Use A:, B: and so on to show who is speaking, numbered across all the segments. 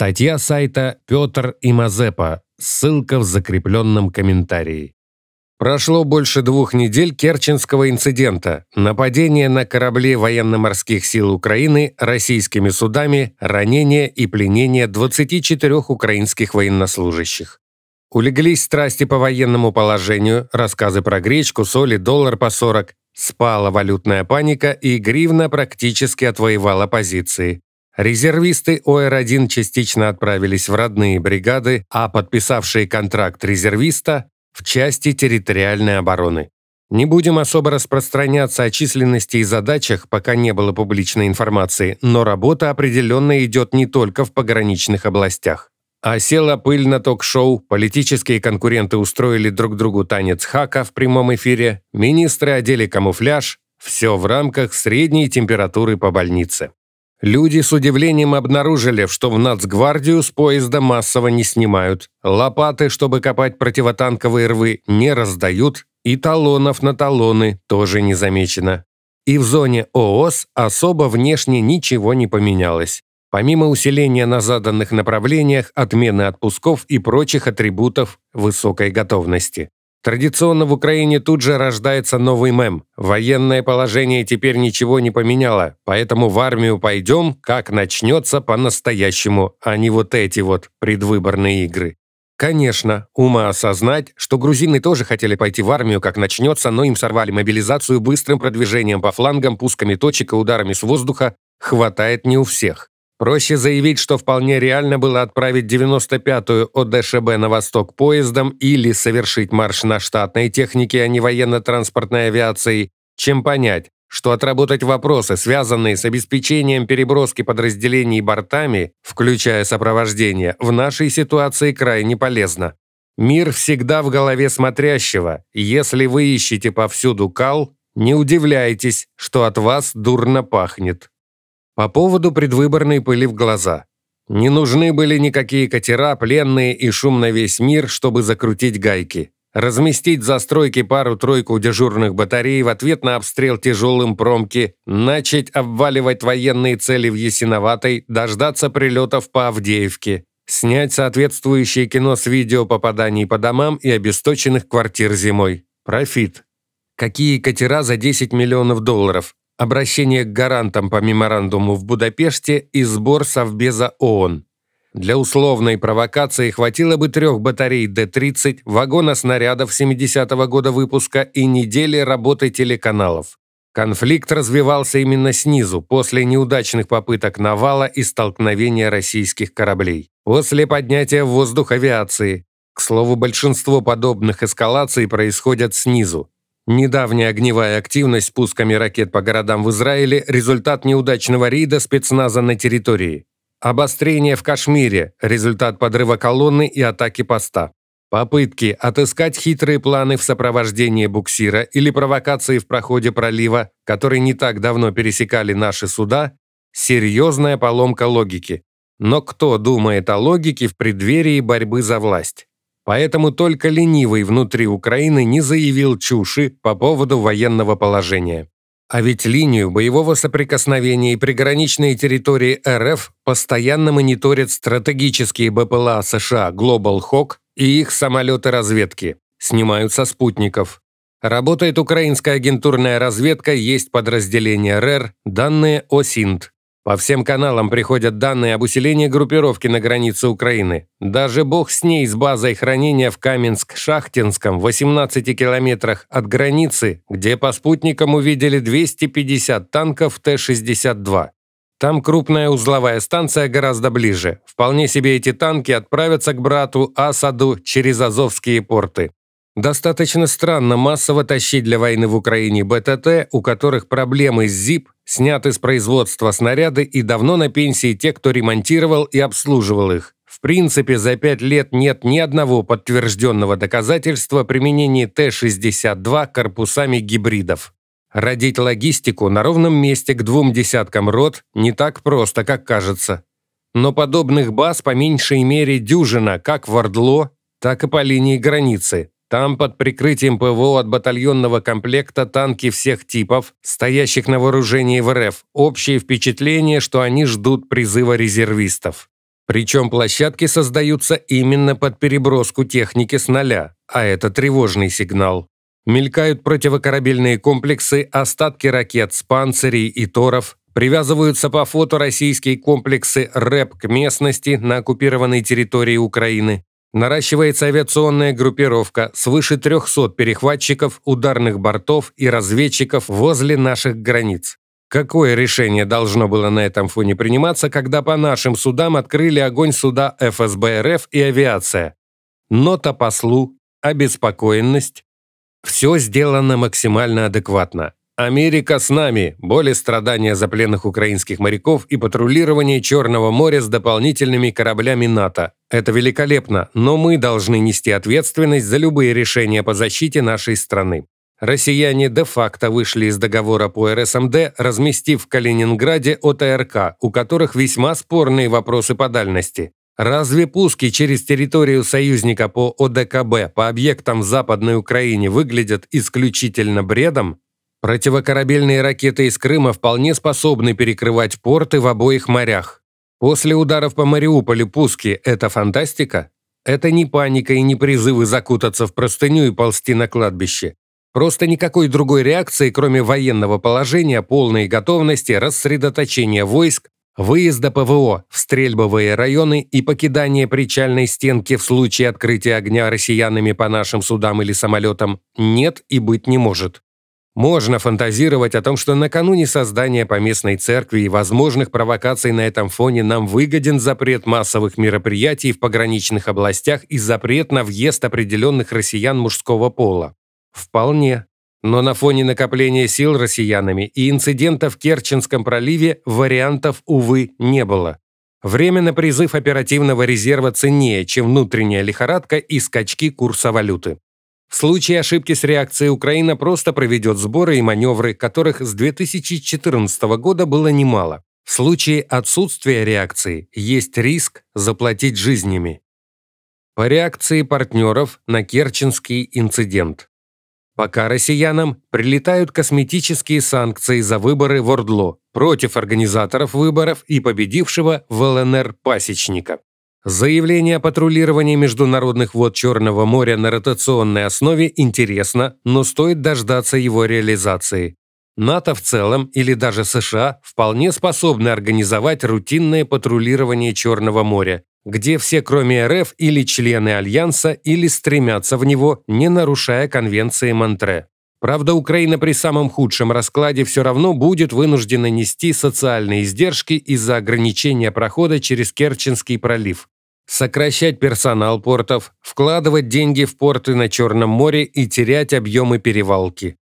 A: Статья сайта Петр и Мазепа. Ссылка в закрепленном комментарии. Прошло больше двух недель Керченского инцидента, нападение на корабли военно-морских сил Украины российскими судами, ранение и пленения 24 украинских военнослужащих. Улеглись страсти по военному положению, рассказы про гречку, соль и доллар по 40, спала валютная паника и гривна практически отвоевала позиции. Резервисты ОР-1 частично отправились в родные бригады, а подписавшие контракт резервиста – в части территориальной обороны. Не будем особо распространяться о численности и задачах, пока не было публичной информации, но работа определенно идет не только в пограничных областях. А села пыль на ток-шоу, политические конкуренты устроили друг другу танец хака в прямом эфире, министры одели камуфляж, все в рамках средней температуры по больнице. Люди с удивлением обнаружили, что в Нацгвардию с поезда массово не снимают. Лопаты, чтобы копать противотанковые рвы, не раздают, и талонов на талоны тоже не замечено. И в зоне ООС особо внешне ничего не поменялось. Помимо усиления на заданных направлениях, отмены отпусков и прочих атрибутов высокой готовности. Традиционно в Украине тут же рождается новый мем. Военное положение теперь ничего не поменяло, поэтому в армию пойдем, как начнется по-настоящему, а не вот эти вот предвыборные игры. Конечно, ума осознать, что грузины тоже хотели пойти в армию, как начнется, но им сорвали мобилизацию быстрым продвижением по флангам, пусками точек и ударами с воздуха, хватает не у всех. Проще заявить, что вполне реально было отправить 95-ю ОДШБ на восток поездом или совершить марш на штатной технике, а не военно-транспортной авиации, чем понять, что отработать вопросы, связанные с обеспечением переброски подразделений бортами, включая сопровождение, в нашей ситуации крайне полезно. Мир всегда в голове смотрящего. Если вы ищете повсюду кал, не удивляйтесь, что от вас дурно пахнет. По поводу предвыборной пыли в глаза. Не нужны были никакие катера, пленные и шум на весь мир, чтобы закрутить гайки. Разместить застройки пару-тройку дежурных батарей в ответ на обстрел тяжелым промки, начать обваливать военные цели в Ясиноватой, дождаться прилетов по Авдеевке, снять соответствующее кино с видео попаданий по домам и обесточенных квартир зимой. Профит. Какие катера за 10 миллионов долларов? обращение к гарантам по меморандуму в Будапеште и сбор Совбеза ООН. Для условной провокации хватило бы трех батарей Д-30, вагона снарядов 70-го года выпуска и недели работы телеканалов. Конфликт развивался именно снизу, после неудачных попыток навала и столкновения российских кораблей. После поднятия в воздух авиации. К слову, большинство подобных эскалаций происходят снизу. Недавняя огневая активность с пусками ракет по городам в Израиле – результат неудачного рейда спецназа на территории. Обострение в Кашмире – результат подрыва колонны и атаки поста. Попытки отыскать хитрые планы в сопровождении буксира или провокации в проходе пролива, который не так давно пересекали наши суда, серьезная поломка логики. Но кто думает о логике в преддверии борьбы за власть? Поэтому только ленивый внутри Украины не заявил чуши по поводу военного положения. А ведь линию боевого соприкосновения и приграничные территории РФ постоянно мониторят стратегические БПЛА США Global Hawk и их самолеты-разведки. Снимают со спутников. Работает украинская агентурная разведка, есть подразделение РР. данные ОСИНТ. По всем каналам приходят данные об усилении группировки на границе Украины. Даже бог с ней, с базой хранения в Каменск-Шахтинском, в 18 километрах от границы, где по спутникам увидели 250 танков Т-62. Там крупная узловая станция гораздо ближе. Вполне себе эти танки отправятся к брату Асаду через Азовские порты. Достаточно странно массово тащить для войны в Украине БТТ, у которых проблемы с ЗИП, сняты с производства снаряды и давно на пенсии те, кто ремонтировал и обслуживал их. В принципе, за пять лет нет ни одного подтвержденного доказательства применения Т-62 корпусами гибридов. Родить логистику на ровном месте к двум десяткам рот не так просто, как кажется. Но подобных баз по меньшей мере дюжина как в Ордло, так и по линии границы. Там под прикрытием ПВО от батальонного комплекта танки всех типов, стоящих на вооружении в РФ, общее впечатление, что они ждут призыва резервистов. Причем площадки создаются именно под переброску техники с нуля, а это тревожный сигнал. Мелькают противокорабельные комплексы, остатки ракет с панцирей и торов, привязываются по фото российские комплексы РЭП к местности на оккупированной территории Украины. Наращивается авиационная группировка, свыше 300 перехватчиков, ударных бортов и разведчиков возле наших границ. Какое решение должно было на этом фоне приниматься, когда по нашим судам открыли огонь суда ФСБ РФ и авиация? Нота послу, обеспокоенность. Все сделано максимально адекватно. Америка с нами. Боли страдания за пленных украинских моряков и патрулирование Черного моря с дополнительными кораблями НАТО. Это великолепно, но мы должны нести ответственность за любые решения по защите нашей страны. Россияне де-факто вышли из договора по РСМД, разместив в Калининграде ОТРК, у которых весьма спорные вопросы по дальности. Разве пуски через территорию союзника по ОДКБ по объектам в Западной Украине выглядят исключительно бредом? Противокорабельные ракеты из Крыма вполне способны перекрывать порты в обоих морях. После ударов по Мариуполю пуски – это фантастика? Это не паника и не призывы закутаться в простыню и ползти на кладбище. Просто никакой другой реакции, кроме военного положения, полной готовности, рассредоточения войск, выезда ПВО в стрельбовые районы и покидания причальной стенки в случае открытия огня россиянами по нашим судам или самолетам нет и быть не может. Можно фантазировать о том, что накануне создания поместной церкви и возможных провокаций на этом фоне нам выгоден запрет массовых мероприятий в пограничных областях и запрет на въезд определенных россиян мужского пола. Вполне. Но на фоне накопления сил россиянами и инцидента в Керченском проливе вариантов, увы, не было. Время на призыв оперативного резерва ценнее, чем внутренняя лихорадка и скачки курса валюты. В случае ошибки с реакцией Украина просто проведет сборы и маневры, которых с 2014 года было немало. В случае отсутствия реакции есть риск заплатить жизнями. По реакции партнеров на Керченский инцидент. Пока россиянам прилетают косметические санкции за выборы в Ордло против организаторов выборов и победившего в ЛНР пасечника. Заявление о патрулировании международных вод Черного моря на ротационной основе интересно, но стоит дождаться его реализации. НАТО в целом или даже США вполне способны организовать рутинное патрулирование Черного моря, где все, кроме РФ или члены Альянса, или стремятся в него, не нарушая конвенции Монтре. Правда, Украина при самом худшем раскладе все равно будет вынуждена нести социальные издержки из-за ограничения прохода через Керченский пролив сокращать персонал портов, вкладывать деньги в порты на Черном море и терять объемы перевалки.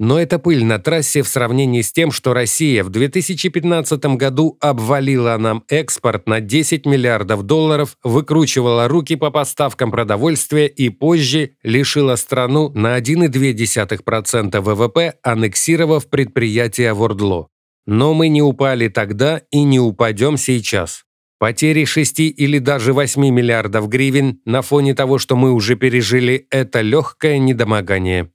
A: Но это пыль на трассе в сравнении с тем, что Россия в 2015 году обвалила нам экспорт на 10 миллиардов долларов, выкручивала руки по поставкам продовольствия и позже лишила страну на 1,2% ВВП, аннексировав предприятие Вордло. Но мы не упали тогда и не упадем сейчас. Потери 6 или даже 8 миллиардов гривен на фоне того, что мы уже пережили, это легкое недомогание.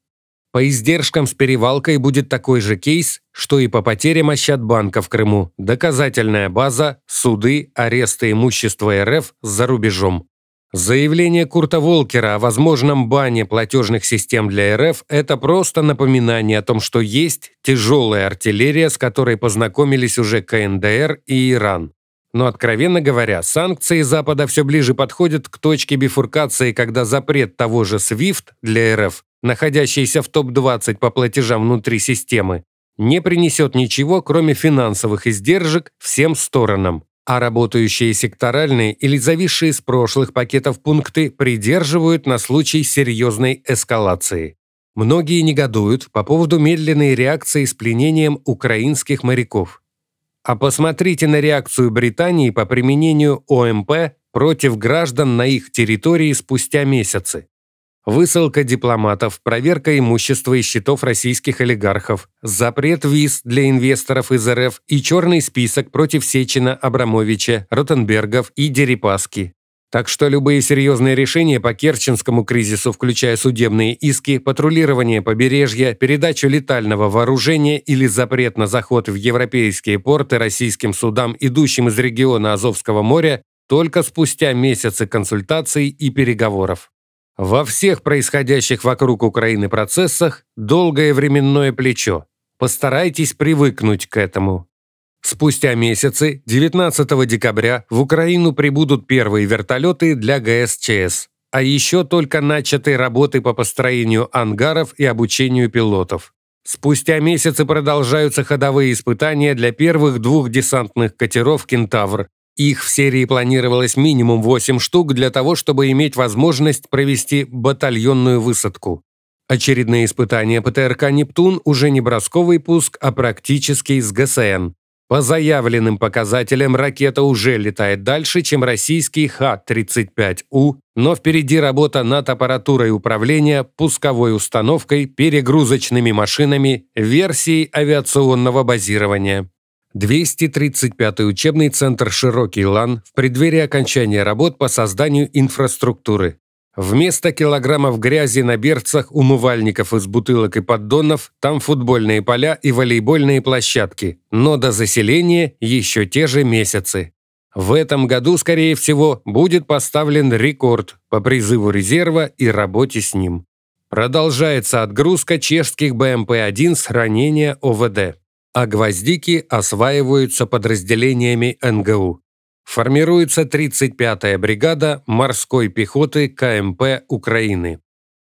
A: По издержкам с перевалкой будет такой же кейс, что и по потерям Ощадбанка в Крыму, доказательная база, суды, аресты имущества РФ за рубежом. Заявление Курта Волкера о возможном бане платежных систем для РФ – это просто напоминание о том, что есть тяжелая артиллерия, с которой познакомились уже КНДР и Иран. Но, откровенно говоря, санкции Запада все ближе подходят к точке бифуркации, когда запрет того же SWIFT для РФ, находящийся в топ-20 по платежам внутри системы, не принесет ничего, кроме финансовых издержек всем сторонам. А работающие секторальные или зависшие с прошлых пакетов пункты придерживают на случай серьезной эскалации. Многие негодуют по поводу медленной реакции с пленением украинских моряков. А посмотрите на реакцию Британии по применению ОМП против граждан на их территории спустя месяцы. Высылка дипломатов, проверка имущества и счетов российских олигархов, запрет виз для инвесторов из РФ и черный список против Сечина, Абрамовича, Ротенбергов и Дерипаски. Так что любые серьезные решения по Керченскому кризису, включая судебные иски, патрулирование побережья, передачу летального вооружения или запрет на заход в европейские порты российским судам, идущим из региона Азовского моря, только спустя месяцы консультаций и переговоров. Во всех происходящих вокруг Украины процессах долгое временное плечо. Постарайтесь привыкнуть к этому. Спустя месяцы, 19 декабря, в Украину прибудут первые вертолеты для ГСЧС, а еще только начатые работы по построению ангаров и обучению пилотов. Спустя месяцы продолжаются ходовые испытания для первых двух десантных катеров «Кентавр». Их в серии планировалось минимум 8 штук для того, чтобы иметь возможность провести батальонную высадку. Очередные испытания ПТРК «Нептун» уже не бросковый пуск, а практический с ГСН. По заявленным показателям ракета уже летает дальше, чем российский Х-35У, но впереди работа над аппаратурой управления, пусковой установкой, перегрузочными машинами, версией авиационного базирования. 235-й учебный центр «Широкий Лан» в преддверии окончания работ по созданию инфраструктуры. Вместо килограммов грязи на берцах умывальников из бутылок и поддонов там футбольные поля и волейбольные площадки, но до заселения еще те же месяцы. В этом году, скорее всего, будет поставлен рекорд по призыву резерва и работе с ним. Продолжается отгрузка чешских БМП-1 с хранения ОВД, а гвоздики осваиваются подразделениями НГУ формируется 35-я бригада морской пехоты КМП Украины.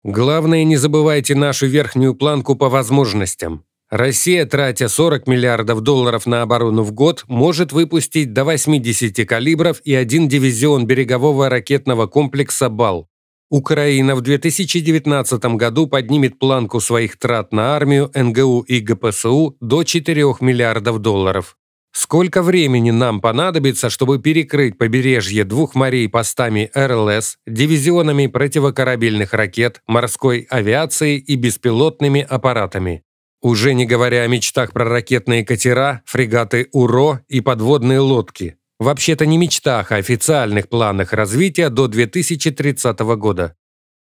A: Главное, не забывайте нашу верхнюю планку по возможностям. Россия, тратя 40 миллиардов долларов на оборону в год, может выпустить до 80 калибров и один дивизион берегового ракетного комплекса «Бал». Украина в 2019 году поднимет планку своих трат на армию, НГУ и ГПСУ до 4 миллиардов долларов. Сколько времени нам понадобится, чтобы перекрыть побережье двух морей постами РЛС, дивизионами противокорабельных ракет, морской авиации и беспилотными аппаратами? Уже не говоря о мечтах про ракетные катера, фрегаты УРО и подводные лодки. Вообще-то не мечтах, а официальных планах развития до 2030 года.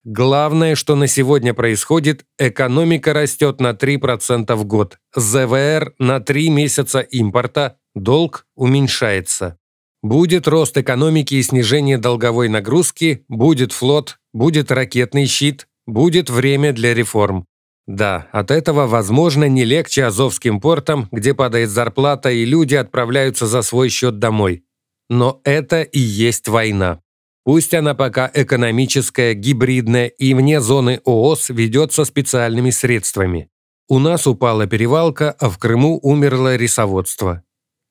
A: Главное, что на сегодня происходит, экономика растет на 3% в год, ЗВР на 3 месяца импорта, долг уменьшается. Будет рост экономики и снижение долговой нагрузки, будет флот, будет ракетный щит, будет время для реформ. Да, от этого, возможно, не легче азовским портам, где падает зарплата и люди отправляются за свой счет домой. Но это и есть война. Пусть она пока экономическая, гибридная и вне зоны ООС ведется специальными средствами. У нас упала перевалка, а в Крыму умерло рисоводство.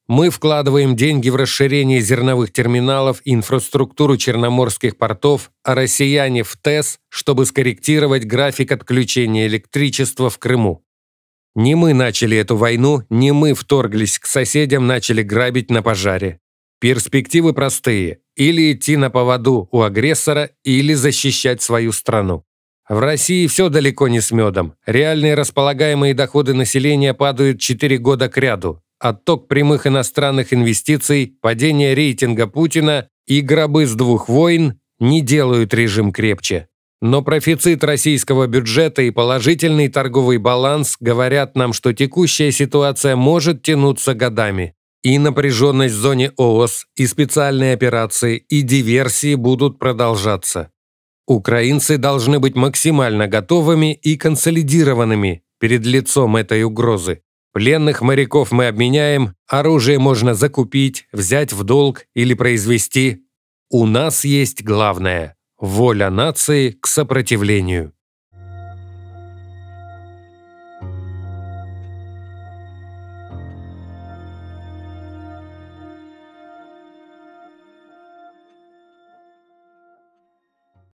A: Мы вкладываем деньги в расширение зерновых терминалов, инфраструктуру черноморских портов, а россияне в ТЭС, чтобы скорректировать график отключения электричества в Крыму. Не мы начали эту войну, не мы вторглись к соседям, начали грабить на пожаре. Перспективы простые. Или идти на поводу у агрессора, или защищать свою страну. В России все далеко не с медом. Реальные располагаемые доходы населения падают 4 года к ряду. Отток прямых иностранных инвестиций, падение рейтинга Путина и гробы с двух войн не делают режим крепче. Но профицит российского бюджета и положительный торговый баланс говорят нам, что текущая ситуация может тянуться годами. И напряженность в зоне ООС, и специальные операции, и диверсии будут продолжаться. Украинцы должны быть максимально готовыми и консолидированными перед лицом этой угрозы. Пленных моряков мы обменяем, оружие можно закупить, взять в долг или произвести. У нас есть главное – воля нации к сопротивлению.